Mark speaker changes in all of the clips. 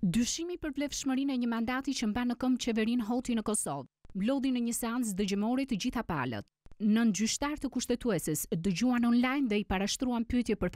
Speaker 1: Dyshimi për vlefshmërinë e një mandati që mba në këmë qeverinë Hoti në Kosovë, mblodhi në një seancë dëgjimore të gjitha palët. Nën gjyshtar të kushtetueses dëgjuan online dhe i parashtruan pyetje për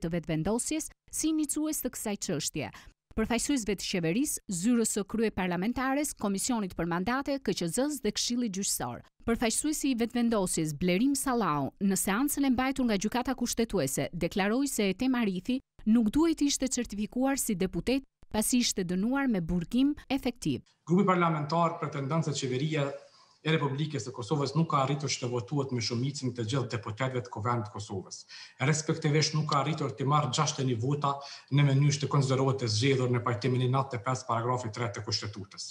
Speaker 1: të vetvendosjes si iniciues të kësaj çështje. Përfaqësuesit të qeverisë, zyrës së kryeparlamentares, komisionit për mandate KQZ-s dhe Këshillit Gjyqësor. Përfaqësuesi i vetvendosjes, Blerim Salau, në seancën e mbajtur nga gjykata kushtetuese, deklaroi se Temariti nuk duhet të ishte certifikuar si deputet pasi ishte dënuar me burgim efektiv.
Speaker 2: Grupi parlamentar pretendon se qeveria e Republikës së Kosovës nuk ka arritur të votuat me shumicën të gjithë deputetëve të Kuvendit të Kosovës. Respektivisht nuk ka arritur të marrë gjashtë vota në mënyrë të konsiderohet të zgjedhur në pajtimin e 95 paragrafit 3 të Kushtetutës.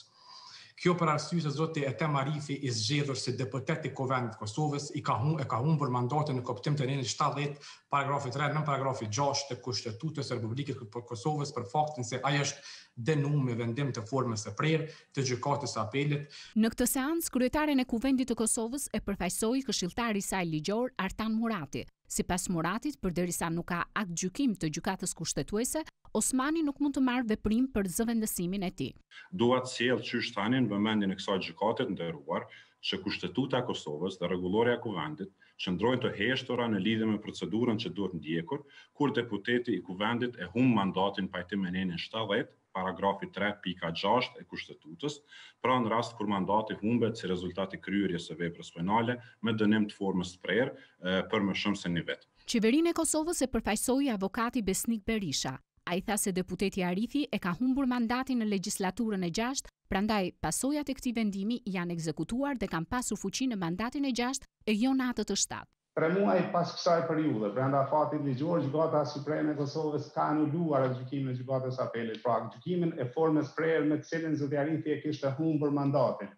Speaker 2: Kjo për arsye se zoti Ete Marifi i zgjedhur si deputet i Kuvendit të Kosovës i ka humbur e ka humbur mandatin në kuptim të nenit 70 paragrafi 3 në paragrafi 6 të Kushtetutës së Republikës së Kosovës për faktin se ai është dënuar me vendim të formës së prerë të gjykatës së apelit.
Speaker 1: Në këtë seancë kryetaren e Kuvendit të Kosovës e përfaqësoi këshilltari i saj ligjor Artan Murati, Si pas muratit, për derisa nuk ka akt gjykim të gjykatës kushtetuese, Osmani nuk mund të marrë veprim për zëvendësimin e ti.
Speaker 3: Duat si e lë qysh tanin vëmendin e kësa gjykatet ndërruar, që kushtetuta Kosovës dhe regulore a kuvendit që ndrojnë të heshtora në lidhe me procedurën që duhet ndjekur, kur deputeti i kuvendit e hum mandatin pajti menenin 70, paragrafi 3.6 e kushtetutës, pra në rast kur mandati humbet si rezultati kryurje së vej prespojnale me dënim të formës të prerë për më shumë se një vetë.
Speaker 1: Qeverin e Kosovës e përfajsoj avokati Besnik Berisha, A i tha se deputeti Arithi e ka humbur mandatin në legislaturën e gjasht, prandaj pasojat e këti vendimi janë ekzekutuar dhe kam pasur fuqinë në mandatin e gjasht e jo në atët të shtatë.
Speaker 4: Tre muaj pas kësaj periude, brenda fatit një gjurë, gjëgata Supreme e Kosovës ka në duar e gjëkimin e gjëgatës apelit, pra gjëkimin e formës prejër me cilin zëtjarifi e kështë humbër mandatin,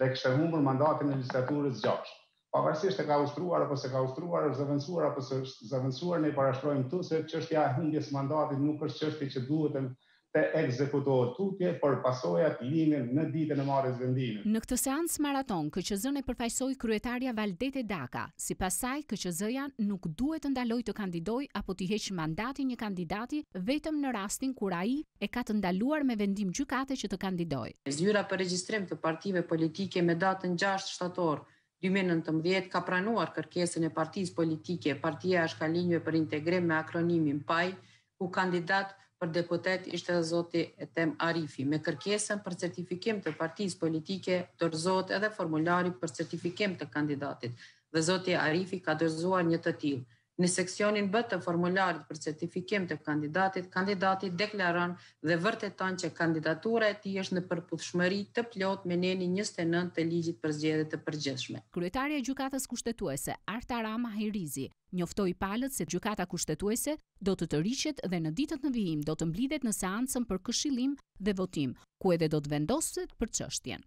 Speaker 4: dhe kështë humbër mandatin e legislaturës gjasht pavarësisht e ka ushtruar apo se ka ushtruar, është zëvendësuar apo se është zëvendësuar, ne parashtrojmë këtu se çështja e humbjes mandatit nuk është çështje që duhet të ekzekutohet tutje, por pasojë atë linën në ditën e marrjes vendimit.
Speaker 1: Në këtë seancë maraton, KQZ-n e përfaqësoi kryetaria Valdete Daka. Sipas saj, KQZ-ja nuk duhet të ndalojë të kandidojë apo të heqë mandatin një kandidati vetëm në rastin kur ai e ka të ndaluar me vendim gjykate që të kandidojë.
Speaker 5: Zyra për regjistrim të partive politike me datën 6 shtator 2022 2019 ka pranuar kërkesën e partiz politike, partia është ka linjë për integrim me akronimin PAI, ku kandidat për deputet ishte dhe zoti Tem Arifi, me kërkesën për certifikim të partiz politike dorëzohet edhe formulari për certifikim të kandidatit, dhe zoti Arifi ka dorëzuar një të tilë. Në seksionin B të formularit për certifikim të kandidatit, kandidati deklaron dhe vërteton që kandidatura e tij është në përputhshmëri të plot me nenin 29
Speaker 1: të ligjit për zgjedhje të përgjithshme. Kryetaria e gjykatës kushtetuese, Arta Rama Hajrizi, njoftoi palët se gjykata kushtetuese do të të rishet dhe në ditët në vijim do të mblidhet në seancën për këshillim dhe votim, ku edhe do të vendoset për çështjen.